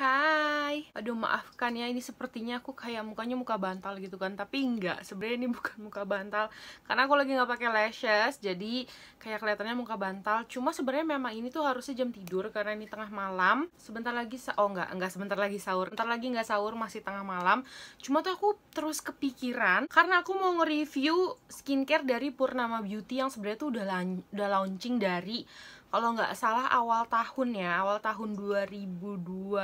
Hai Aduh maafkan ya ini sepertinya aku kayak mukanya muka bantal gitu kan Tapi enggak sebenarnya ini bukan muka bantal Karena aku lagi nggak pakai lashes Jadi kayak kelihatannya muka bantal Cuma sebenarnya memang ini tuh harusnya jam tidur Karena ini tengah malam Sebentar lagi Oh enggak, enggak sebentar lagi sahur sebentar lagi nggak sahur masih tengah malam Cuma tuh aku terus kepikiran Karena aku mau nge-review skincare dari Purnama Beauty Yang sebenarnya tuh udah, udah launching dari kalau nggak salah awal tahun ya awal tahun 2022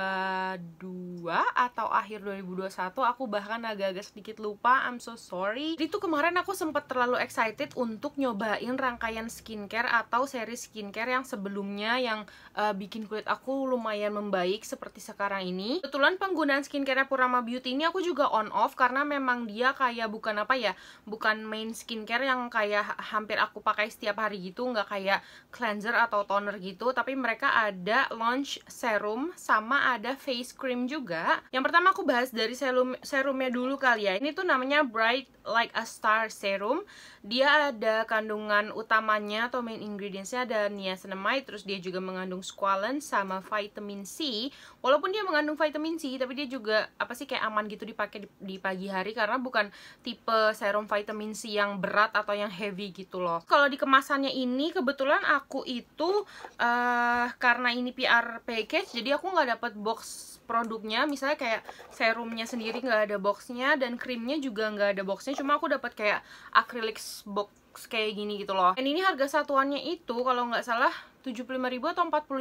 atau akhir 2021 aku bahkan agak-agak sedikit lupa I'm so sorry jadi itu kemarin aku sempat terlalu excited untuk nyobain rangkaian skincare atau seri skincare yang sebelumnya yang uh, bikin kulit aku lumayan membaik seperti sekarang ini kebetulan penggunaan skincare Purama Beauty ini aku juga on off karena memang dia kayak bukan apa ya bukan main skincare yang kayak hampir aku pakai setiap hari gitu nggak kayak cleanser atau atau toner gitu tapi mereka ada launch serum sama ada face cream juga yang pertama aku bahas dari serum serumnya dulu kali ya ini tuh namanya bright Like a Star Serum dia ada kandungan utamanya atau main ingredientsnya ada niacinamide terus dia juga mengandung squalene sama vitamin C walaupun dia mengandung vitamin C tapi dia juga apa sih kayak aman gitu dipakai di, di pagi hari karena bukan tipe serum vitamin C yang berat atau yang heavy gitu loh kalau di kemasannya ini kebetulan aku itu uh, karena ini PR package jadi aku nggak dapat box produknya misalnya kayak serumnya sendiri nggak ada boxnya dan krimnya juga nggak ada boxnya cuma aku dapat kayak acrylic box kayak gini gitu loh. Dan ini harga satuannya itu kalau nggak salah ribu atau 45.000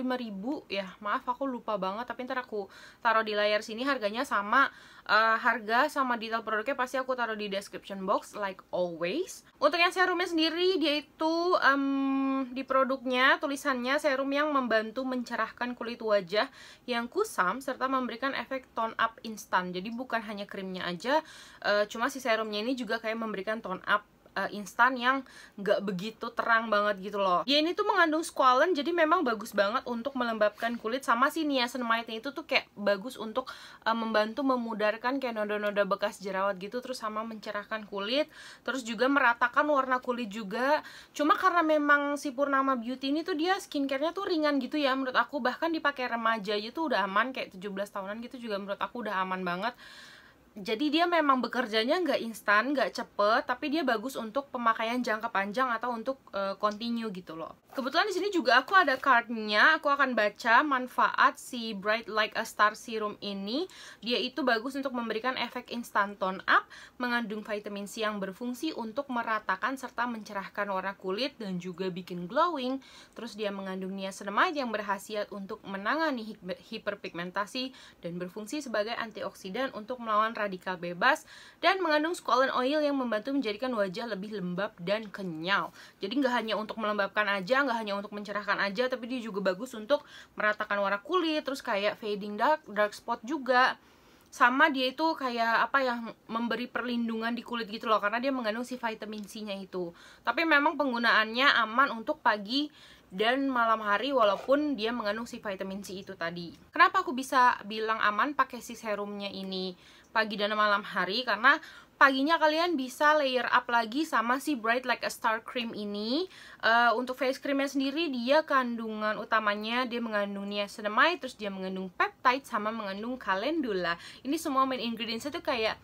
ya. Maaf aku lupa banget tapi ntar aku taruh di layar sini harganya sama uh, harga sama detail produknya pasti aku taruh di description box like always. Untuk yang serumnya sendiri dia itu um, di produknya tulisannya serum yang membantu mencerahkan kulit wajah yang kusam serta memberikan efek tone up instan. Jadi bukan hanya krimnya aja, uh, cuma si serumnya ini juga kayak memberikan tone up uh, instan yang nggak begitu terang banget gitu loh ya ini tuh mengandung squalene jadi memang bagus banget untuk melembabkan kulit sama si niacinamide itu tuh kayak bagus untuk uh, membantu memudarkan kayak noda-noda bekas jerawat gitu terus sama mencerahkan kulit terus juga meratakan warna kulit juga cuma karena memang si Purnama Beauty ini tuh dia skincarenya tuh ringan gitu ya menurut aku bahkan dipakai remaja aja tuh udah aman kayak 17 tahunan gitu juga menurut aku udah aman banget jadi dia memang bekerjanya nggak instan, nggak cepet, tapi dia bagus untuk pemakaian jangka panjang atau untuk uh, continue gitu loh. Kebetulan di sini juga aku ada cardnya, aku akan baca manfaat si Bright Like a Star Serum ini. Dia itu bagus untuk memberikan efek instan tone up, mengandung vitamin C yang berfungsi untuk meratakan serta mencerahkan warna kulit dan juga bikin glowing. Terus dia mengandung niacinamide yang berhasiat untuk menangani hiperpigmentasi dan berfungsi sebagai antioksidan untuk melawan radikal bebas, dan mengandung squalene oil yang membantu menjadikan wajah lebih lembab dan kenyal. Jadi nggak hanya untuk melembabkan aja, nggak hanya untuk mencerahkan aja, tapi dia juga bagus untuk meratakan warna kulit, terus kayak fading dark, dark spot juga sama dia itu kayak apa yang memberi perlindungan di kulit gitu loh karena dia mengandung si vitamin C-nya itu. Tapi memang penggunaannya aman untuk pagi dan malam hari walaupun dia mengandung si vitamin C itu tadi. Kenapa aku bisa bilang aman pakai si serumnya ini? pagi dan malam hari karena paginya kalian bisa layer up lagi sama si Bright Like a Star Cream ini uh, Untuk face creamnya sendiri dia kandungan utamanya dia mengandung niacinamide Terus dia mengandung peptide sama mengandung calendula Ini semua main ingredientsnya tuh kayak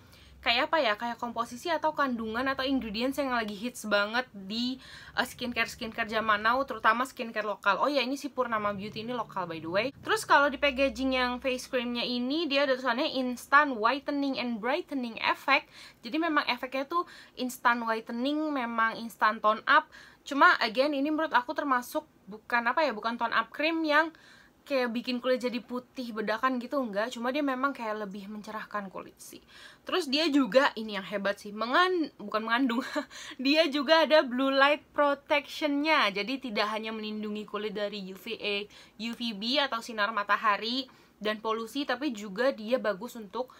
kayak apa ya kayak komposisi atau kandungan atau ingredients yang lagi hits banget di uh, skincare skincare zaman now terutama skincare lokal oh ya ini si Purnama Beauty ini lokal by the way terus kalau di packaging yang face creamnya ini dia ada tulisannya instant whitening and brightening effect jadi memang efeknya tuh instant whitening memang instant tone up cuma again ini menurut aku termasuk bukan apa ya bukan tone up cream yang kayak bikin kulit jadi putih bedakan gitu enggak cuma dia memang kayak lebih mencerahkan kulit sih terus dia juga ini yang hebat sih mengan bukan mengandung dia juga ada blue light protectionnya jadi tidak hanya melindungi kulit dari UVA UVB atau sinar matahari dan polusi tapi juga dia bagus untuk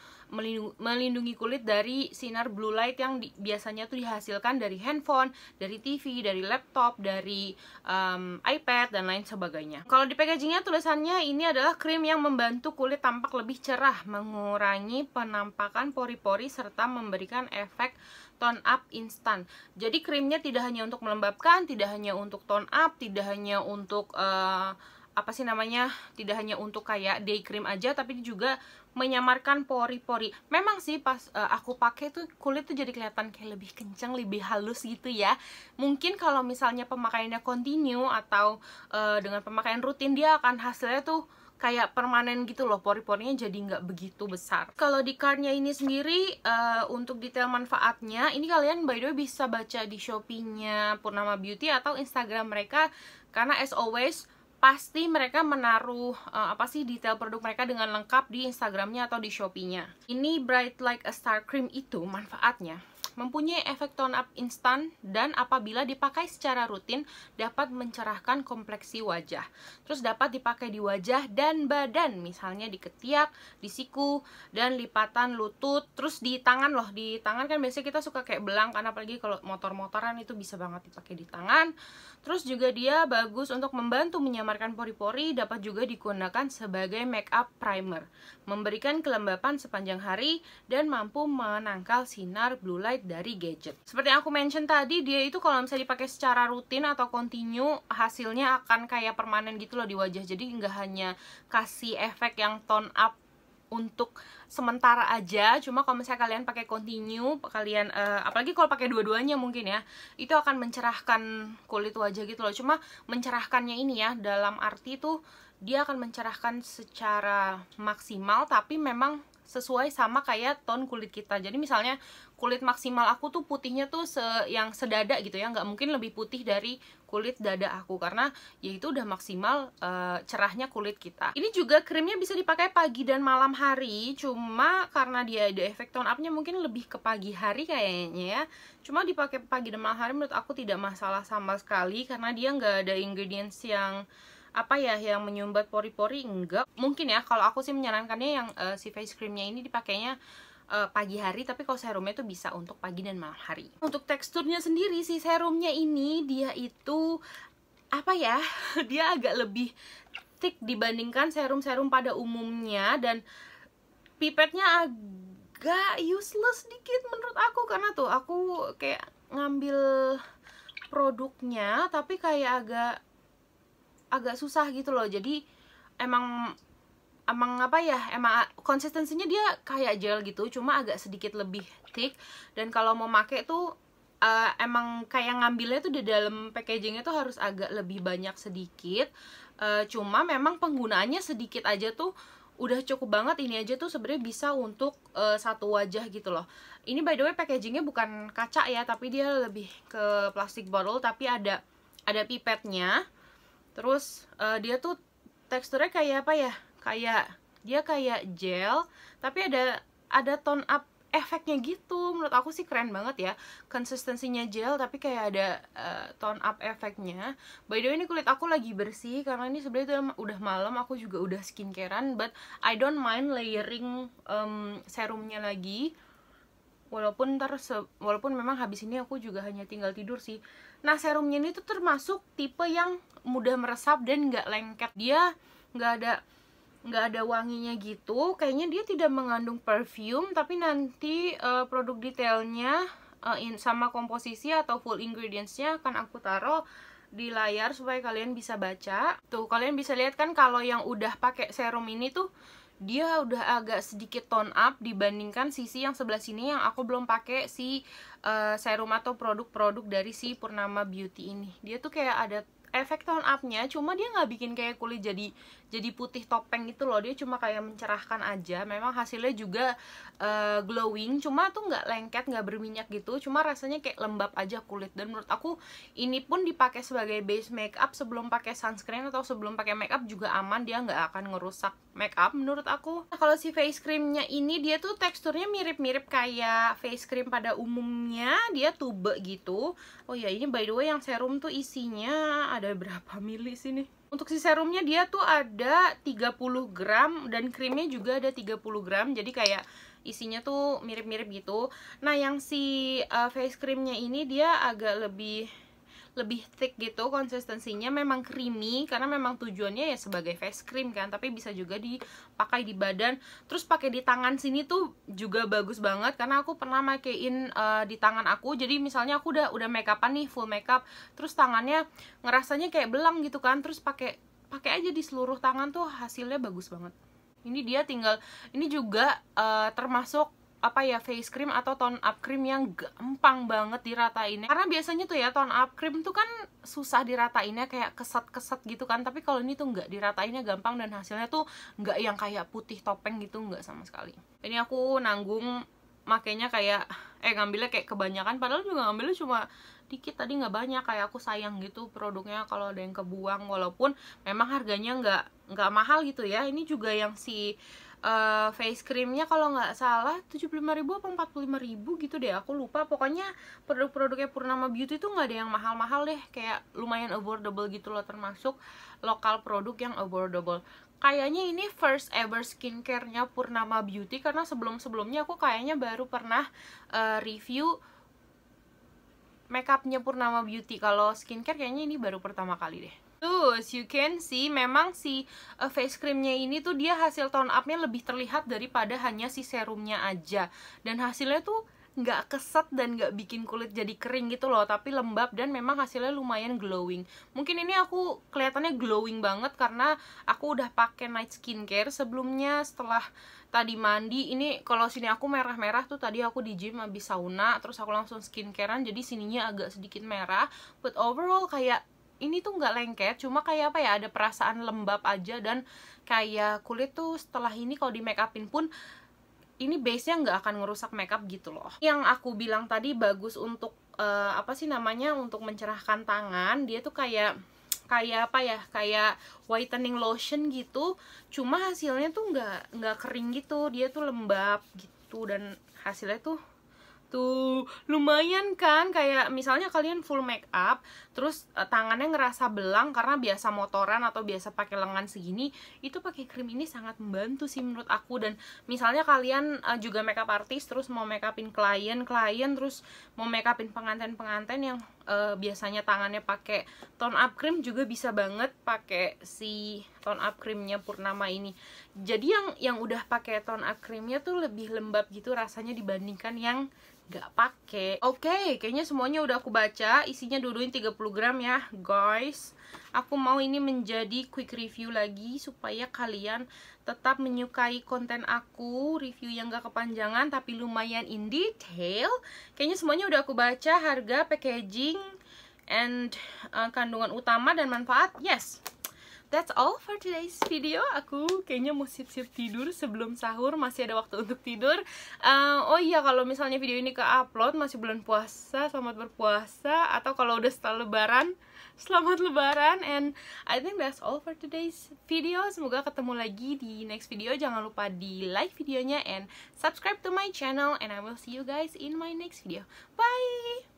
melindungi kulit dari sinar blue light yang di, biasanya tuh dihasilkan dari handphone, dari TV, dari laptop, dari um, iPad dan lain sebagainya. Kalau di packagingnya tulisannya ini adalah krim yang membantu kulit tampak lebih cerah, mengurangi penampakan pori-pori serta memberikan efek tone up instan. Jadi krimnya tidak hanya untuk melembabkan, tidak hanya untuk tone up, tidak hanya untuk uh, apa sih namanya tidak hanya untuk kayak day cream aja tapi juga menyamarkan pori-pori. Memang sih pas uh, aku pakai tuh kulit tuh jadi kelihatan kayak lebih kencang, lebih halus gitu ya. Mungkin kalau misalnya pemakaiannya continue atau uh, dengan pemakaian rutin dia akan hasilnya tuh kayak permanen gitu loh pori-porinya jadi nggak begitu besar kalau di cardnya ini sendiri uh, untuk detail manfaatnya ini kalian by the way bisa baca di shopee-nya Purnama Beauty atau instagram mereka karena as always pasti mereka menaruh uh, apa sih detail produk mereka dengan lengkap di Instagramnya atau di Shopee-nya. Ini Bright Like a Star Cream itu manfaatnya mempunyai efek tone up instan dan apabila dipakai secara rutin dapat mencerahkan kompleksi wajah. Terus dapat dipakai di wajah dan badan, misalnya di ketiak, di siku, dan lipatan lutut, terus di tangan loh. Di tangan kan biasanya kita suka kayak belang karena apalagi kalau motor-motoran itu bisa banget dipakai di tangan. Terus juga dia bagus untuk membantu menyamarkan pori-pori, dapat juga digunakan sebagai make up primer, memberikan kelembapan sepanjang hari dan mampu menangkal sinar blue light dari gadget. Seperti yang aku mention tadi, dia itu kalau misalnya dipakai secara rutin atau continue, hasilnya akan kayak permanen gitu loh di wajah. Jadi nggak hanya kasih efek yang tone up untuk sementara aja cuma kalau misalnya kalian pakai continue kalian uh, apalagi kalau pakai dua-duanya mungkin ya itu akan mencerahkan kulit wajah gitu loh cuma mencerahkannya ini ya dalam arti tuh dia akan mencerahkan secara maksimal tapi memang sesuai sama kayak tone kulit kita jadi misalnya kulit maksimal aku tuh putihnya tuh se yang sedada gitu ya nggak mungkin lebih putih dari kulit dada aku karena yaitu udah maksimal e, cerahnya kulit kita ini juga krimnya bisa dipakai pagi dan malam hari cuma karena dia ada efek tone upnya mungkin lebih ke pagi hari kayaknya ya cuma dipakai pagi dan malam hari menurut aku tidak masalah sama sekali karena dia nggak ada ingredients yang apa ya yang menyumbat pori-pori enggak mungkin ya kalau aku sih menyarankannya yang uh, si face creamnya ini dipakainya uh, pagi hari tapi kalau serumnya itu bisa untuk pagi dan malam hari untuk teksturnya sendiri si serumnya ini dia itu apa ya dia agak lebih thick dibandingkan serum-serum pada umumnya dan pipetnya agak useless dikit menurut aku karena tuh aku kayak ngambil produknya tapi kayak agak agak susah gitu loh jadi emang emang apa ya emang konsistensinya dia kayak gel gitu cuma agak sedikit lebih thick dan kalau mau make tuh uh, emang kayak ngambilnya tuh di dalam packagingnya tuh harus agak lebih banyak sedikit uh, cuma memang penggunaannya sedikit aja tuh udah cukup banget ini aja tuh sebenarnya bisa untuk uh, satu wajah gitu loh ini by the way packagingnya bukan kaca ya tapi dia lebih ke plastik bottle tapi ada ada pipetnya terus uh, dia tuh teksturnya kayak apa ya kayak dia kayak gel tapi ada ada tone up efeknya gitu menurut aku sih keren banget ya konsistensinya gel tapi kayak ada uh, tone up efeknya by the way ini kulit aku lagi bersih karena ini sebenarnya udah malam aku juga udah skincarean but I don't mind layering um, serumnya lagi walaupun ntar walaupun memang habis ini aku juga hanya tinggal tidur sih nah serumnya ini tuh termasuk tipe yang mudah meresap dan nggak lengket dia nggak ada nggak ada wanginya gitu kayaknya dia tidak mengandung perfume tapi nanti uh, produk detailnya uh, in, sama komposisi atau full ingredientsnya akan aku taruh di layar supaya kalian bisa baca tuh kalian bisa lihat kan kalau yang udah pakai serum ini tuh dia udah agak sedikit tone up dibandingkan sisi yang sebelah sini yang aku belum pakai si uh, serum atau produk-produk dari si Purnama Beauty ini dia tuh kayak ada efek tone upnya cuma dia nggak bikin kayak kulit jadi jadi putih topeng gitu loh dia cuma kayak mencerahkan aja memang hasilnya juga uh, glowing cuma tuh nggak lengket nggak berminyak gitu cuma rasanya kayak lembab aja kulit dan menurut aku ini pun dipakai sebagai base makeup sebelum pakai sunscreen atau sebelum pakai makeup juga aman dia nggak akan ngerusak makeup menurut aku nah, kalau si face creamnya ini dia tuh teksturnya mirip-mirip kayak face cream pada umumnya dia tube gitu oh ya ini by the way yang serum tuh isinya ada berapa mili sih nih untuk si serumnya dia tuh ada 30 gram dan krimnya juga ada 30 gram jadi kayak isinya tuh mirip-mirip gitu nah yang si uh, face creamnya ini dia agak lebih lebih thick gitu konsistensinya memang creamy karena memang tujuannya ya sebagai face cream kan tapi bisa juga dipakai di badan terus pakai di tangan sini tuh juga bagus banget karena aku pernah makein uh, di tangan aku jadi misalnya aku udah udah make upan nih full makeup terus tangannya ngerasanya kayak belang gitu kan terus pakai pakai aja di seluruh tangan tuh hasilnya bagus banget ini dia tinggal ini juga uh, termasuk apa ya face cream atau tone up cream yang gampang banget diratainnya karena biasanya tuh ya tone up cream tuh kan susah diratainnya kayak keset-keset gitu kan tapi kalau ini tuh nggak diratainnya gampang dan hasilnya tuh nggak yang kayak putih topeng gitu nggak sama sekali ini aku nanggung makanya kayak eh ngambilnya kayak kebanyakan padahal juga ngambilnya cuma dikit tadi nggak banyak kayak aku sayang gitu produknya kalau ada yang kebuang walaupun memang harganya nggak nggak mahal gitu ya ini juga yang si uh, face creamnya kalau nggak salah 75 ribu apa 45 ribu gitu deh aku lupa pokoknya produk-produknya Purnama Beauty itu nggak ada yang mahal-mahal deh kayak lumayan affordable gitu loh termasuk lokal produk yang affordable kayaknya ini first ever skincare-nya Purnama Beauty karena sebelum-sebelumnya aku kayaknya baru pernah uh, review makeupnya Purnama Beauty kalau skincare kayaknya ini baru pertama kali deh Tuh, as you can see, memang si uh, face creamnya ini tuh dia hasil tone upnya lebih terlihat daripada hanya si serumnya aja. Dan hasilnya tuh nggak keset dan nggak bikin kulit jadi kering gitu loh tapi lembab dan memang hasilnya lumayan glowing mungkin ini aku kelihatannya glowing banget karena aku udah pakai night skincare sebelumnya setelah tadi mandi ini kalau sini aku merah-merah tuh tadi aku di gym habis sauna terus aku langsung skincarean jadi sininya agak sedikit merah but overall kayak ini tuh nggak lengket cuma kayak apa ya ada perasaan lembab aja dan kayak kulit tuh setelah ini kalau di make upin pun ini base-nya nggak akan ngerusak makeup gitu loh. Yang aku bilang tadi bagus untuk uh, apa sih namanya untuk mencerahkan tangan, dia tuh kayak kayak apa ya kayak whitening lotion gitu cuma hasilnya tuh nggak nggak kering gitu dia tuh lembab gitu dan hasilnya tuh gitu lumayan kan kayak misalnya kalian full make up terus eh, tangannya ngerasa belang karena biasa motoran atau biasa pakai lengan segini itu pakai krim ini sangat membantu sih menurut aku dan misalnya kalian eh, juga makeup artist terus mau make upin klien klien terus mau make upin pengantin pengantin yang uh, biasanya tangannya pakai tone up cream juga bisa banget pakai si tone up creamnya Purnama ini. Jadi yang yang udah pakai tone up creamnya tuh lebih lembab gitu rasanya dibandingkan yang nggak pakai. Oke, okay, kayaknya semuanya udah aku baca. Isinya duduin 30 gram ya, guys. Aku mau ini menjadi quick review lagi supaya kalian tetap menyukai konten aku, review yang gak kepanjangan tapi lumayan in detail. Kayaknya semuanya udah aku baca, harga, packaging, and uh, kandungan utama dan manfaat. Yes, that's all for today's video Aku kayaknya mau siap-siap tidur sebelum sahur Masih ada waktu untuk tidur uh, Oh iya, kalau misalnya video ini ke-upload Masih bulan puasa, selamat berpuasa Atau kalau udah setelah lebaran Selamat lebaran And I think that's all for today's video Semoga ketemu lagi di next video Jangan lupa di like videonya And subscribe to my channel And I will see you guys in my next video Bye!